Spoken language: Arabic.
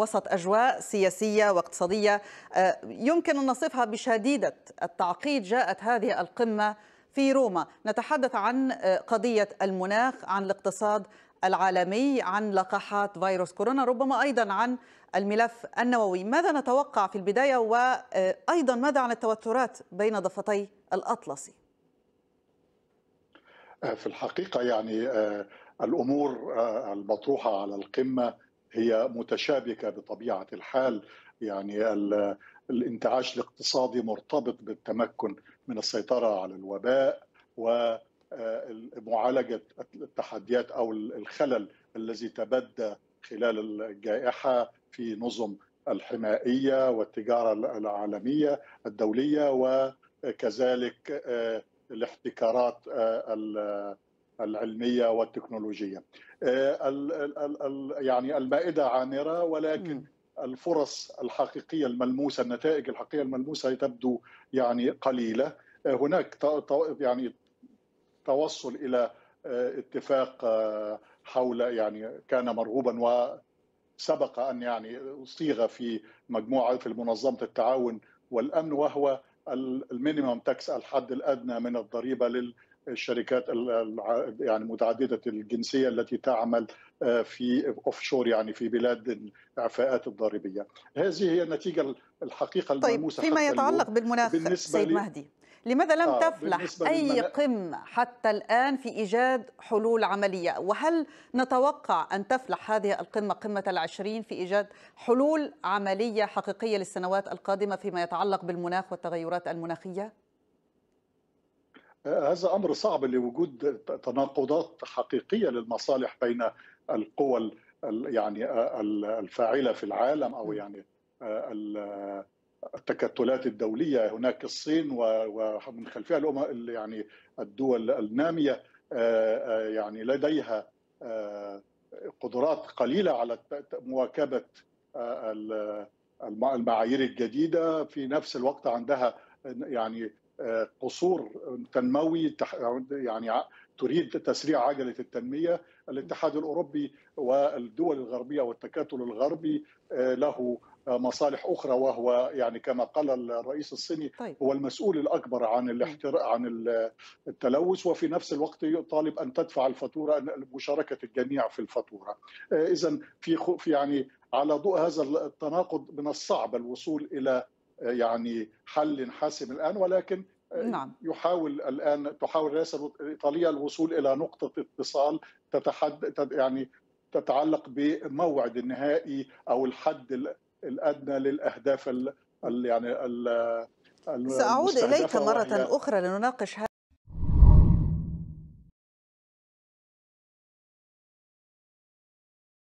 وسط أجواء سياسية واقتصادية آه، يمكن أن نصفها بشديدة التعقيد جاءت هذه القمة في روما نتحدث عن آه، قضية المناخ عن الاقتصاد العالمي عن لقاحات فيروس كورونا ربما أيضا عن الملف النووي ماذا نتوقع في البداية وأيضا آه، ماذا عن التوترات بين ضفتي الأطلسي في الحقيقة يعني الأمور المطروحة على القمة هي متشابكه بطبيعه الحال يعني الانتعاش الاقتصادي مرتبط بالتمكن من السيطره على الوباء ومعالجه آه، التحديات او الخلل الذي تبدى خلال الجائحه في نظم الحمائيه والتجاره العالميه الدوليه وكذلك آه، الاحتكارات آه، العلميه والتكنولوجيه. آه، يعني المائده عامره ولكن الفرص الحقيقيه الملموسه النتائج الحقيقيه الملموسه تبدو يعني قليله آه، هناك يعني توصل الى آه، اتفاق حول يعني كان مرغوبا وسبق ان يعني صيغ في مجموعه في منظمه التعاون والامن وهو المينيمم تاكس الحد الادنى من الضريبه لل الشركات يعني متعدده الجنسيه التي تعمل آه، في اوف شور يعني في بلاد الاعفاءات الضريبيه هذه هي النتيجه الحقيقه الملموسه طيب فيما يتعلق بالمناخ سيد مهدي لماذا لم آه، تفلح أي قمة حتى الآن في إيجاد حلول عملية وهل نتوقع أن تفلح هذه القمة قمة العشرين في إيجاد حلول عملية حقيقية للسنوات القادمة فيما يتعلق بالمناخ والتغيرات المناخية؟ هذا امر صعب لوجود تناقضات حقيقيه للمصالح بين القوى يعني آه، الفاعله في العالم او يعني آه، التكتلات الدوليه هناك الصين ومن خلفها الامم يعني الدول الناميه آه، يعني لديها قدرات قليله على مواكبه المعايير الجديده في نفس الوقت عندها يعني قصور تنموي يعني تريد تسريع عجله التنميه، الاتحاد الاوروبي والدول الغربيه والتكاتل الغربي آه، له مصالح اخرى وهو يعني كما قال الرئيس الصيني طيب. هو المسؤول الاكبر عن الاحتراق عن التلوث وفي نفس الوقت يطالب ان تدفع الفاتوره مشاركه الجميع في الفاتوره. آه، اذا في يعني على ضوء هذا التناقض من الصعب الوصول الى يعني حل حاسم الان ولكن آه، نعم. يحاول الان تحاول الرئاسه الايطاليه الوصول الى نقطه اتصال تتحد يعني تتعلق بموعد النهائي او الحد الادنى للاهداف ال يعني ال ساعود اليك مره اخرى لنناقش